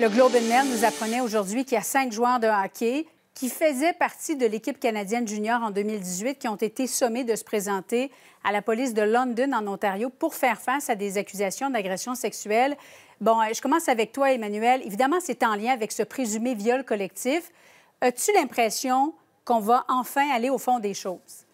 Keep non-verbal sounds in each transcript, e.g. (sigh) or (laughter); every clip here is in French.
Le Globe and Mail nous apprenait aujourd'hui qu'il y a cinq joueurs de hockey qui faisaient partie de l'équipe canadienne junior en 2018 qui ont été sommés de se présenter à la police de London en Ontario pour faire face à des accusations d'agression sexuelle. Bon, euh, je commence avec toi, Emmanuel. Évidemment, c'est en lien avec ce présumé viol collectif. As-tu l'impression qu'on va enfin aller au fond des choses?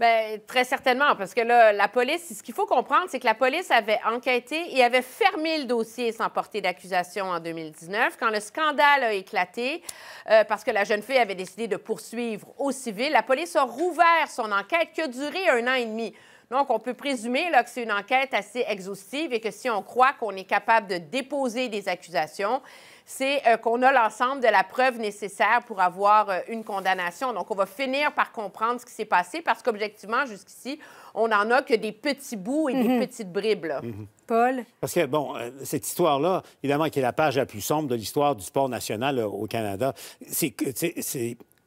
Bien, très certainement, parce que là, la police, ce qu'il faut comprendre, c'est que la police avait enquêté et avait fermé le dossier sans porter d'accusation en 2019, quand le scandale a éclaté, euh, parce que la jeune fille avait décidé de poursuivre au civil. La police a rouvert son enquête qui a duré un an et demi. Donc, on peut présumer que c'est une enquête assez exhaustive et que si on croit qu'on est capable de déposer des accusations, c'est euh, qu'on a l'ensemble de la preuve nécessaire pour avoir euh, une condamnation. Donc, on va finir par comprendre ce qui s'est passé parce qu'objectivement, jusqu'ici, on n'en a que des petits bouts et des mhm. petites bribes. Mhm. Paul? Parce que, bon, euh, cette histoire-là, évidemment, qui est la page la plus sombre de l'histoire du sport national au Canada, c'est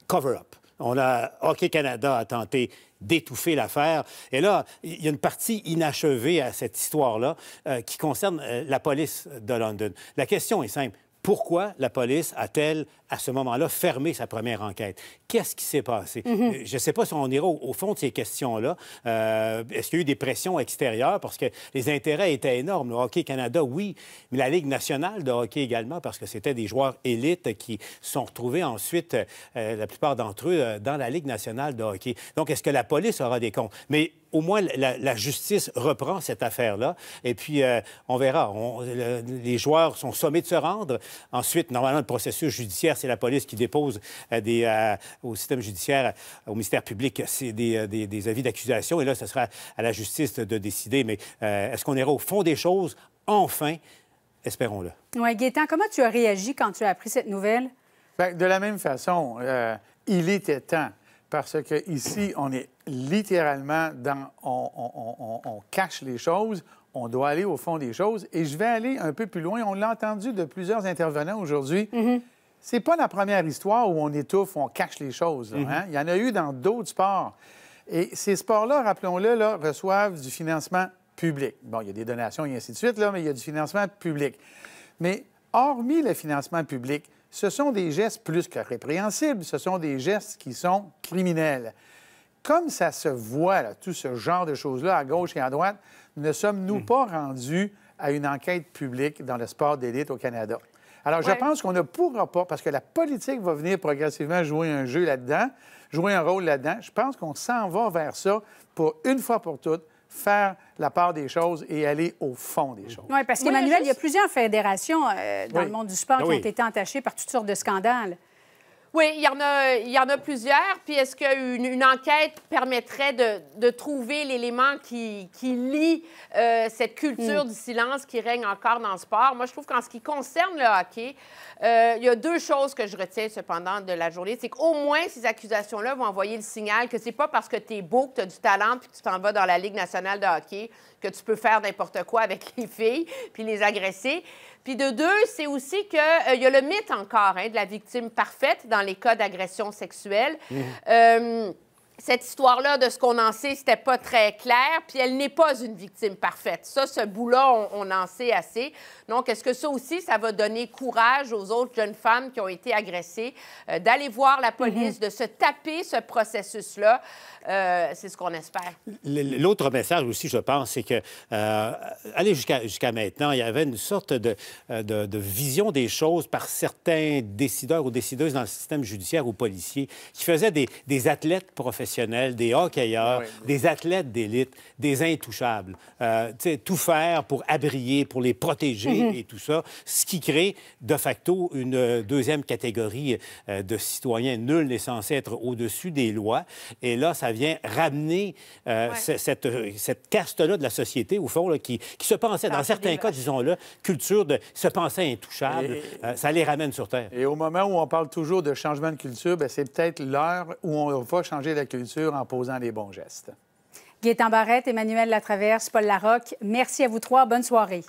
cover-up. On a Hockey Canada a tenté d'étouffer l'affaire. Et là, il y a une partie inachevée à cette histoire-là euh, qui concerne euh, la police de London. La question est simple pourquoi la police a-t-elle, à ce moment-là, fermé sa première enquête? Qu'est-ce qui s'est passé? Mhm. Euh, je ne sais pas si on ira au, fond de ces questions-là. Euh, est-ce qu'il y a eu des pressions extérieures? Parce que les intérêts étaient énormes. Le Hockey Canada, oui, mais la Ligue nationale de hockey également, parce que c'était des joueurs élites qui sont retrouvés ensuite, euh, la plupart d'entre eux, dans la Ligue nationale de hockey. Donc, est-ce que la police aura des comptes? Mais au moins, la, justice reprend cette affaire-là. Et puis, euh, on verra. les joueurs sont sommés de se rendre. Ensuite, normalement, le processus judiciaire, c'est la police qui dépose euh, euh, au système judiciaire, au ministère public, des, avis d'accusation. Et là, ce sera à la justice de décider. Mais est-ce qu'on ira au fond des choses? Enfin, espérons-le. Oui, Gaétan, comment tu as réagi quand tu as appris cette nouvelle? Ben, de la même façon, il était temps parce que ici, on est littéralement dans, on, cache les choses, on doit aller au fond des choses. Et je vais aller un peu plus loin. On l'a entendu de plusieurs intervenants aujourd'hui. Mm-hmm. C'est pas la première histoire où on étouffe, on cache les choses. Mm-hmm. Hein. Il y en a eu dans d'autres sports. Et ces sports-là, rappelons-le, reçoivent du financement public. Bon, il y a des donations et ainsi de suite, là, mais il y a du financement public. Mais hormis le financement public, ce sont des gestes plus que répréhensibles, ce sont des gestes qui sont criminels. Comme ça se voit, tout ce genre de choses-là, à gauche et à droite, ne sommes-nous hmm. pas rendus à une enquête publique dans le sport d'élite au Canada? Alors, je pense qu'on ne pourra pas, parce que la politique va venir progressivement jouer un jeu là-dedans, jouer un rôle là-dedans. Je pense qu'on s'en va vers ça pour une fois pour toutes, faire la part des choses et aller au fond des choses. Oui, parce qu'Emmanuel, il y a plusieurs fédérations euh, dans le monde du sport ben qui ont été entachées par toutes sortes de scandales. Oui, il y en a, il y en a plusieurs. Puis est-ce qu'une enquête permettrait de, trouver l'élément qui, lie euh, cette culture hmm. du silence qui règne encore dans le sport? Moi, je trouve qu'en ce qui concerne le hockey, euh, il y a deux choses que je retiens cependant de la journée. C'est qu'au moins, ces accusations-là vont envoyer le signal que c'est pas parce que tu es beau, que tu as du talent, puis que tu t'en vas dans la Ligue nationale de hockey, que tu peux faire n'importe quoi avec (laughs) les filles, puis les agresser. Puis de deux, c'est aussi que euh, y a le mythe encore hein, de la victime parfaite dans les cas d'agression sexuelle. Mmh. Euh, cette histoire-là de ce qu'on en sait, c'était pas très clair, puis elle n'est pas une victime parfaite. Ça, ce bout-là, on, en sait assez. Donc, est-ce que ça aussi, ça va donner courage aux autres jeunes femmes qui ont été agressées euh, d'aller voir la police, mhm. de se taper ce processus-là? Euh, c'est ce qu'on espère. L'autre message aussi, je pense, c'est que, euh, aller jusqu'à maintenant, il y avait une sorte de, vision des choses par certains décideurs ou décideuses dans le système judiciaire ou policier qui faisaient des, des athlètes professionnels des hockeyeurs, des athlètes d'élite, des intouchables. Euh, tout faire pour abrier, pour les protéger mhm. et tout ça, ce qui crée de facto une euh, deuxième catégorie euh, de citoyens. Nul n'est censé être au-dessus des lois. Et là, ça vient ramener euh, cette, caste-là de la société, au fond, qui, se pensait, dans certains cas, disons-le, culture de se penser intouchable. ça les ramène sur Terre. Et au moment où on parle toujours de changement de culture, ben, c'est peut-être l'heure où on va changer la culture en posant les bons gestes. Gaétan Barrette, Emmanuel Latraverse, Paul Larocque, merci à vous trois. Bonne soirée.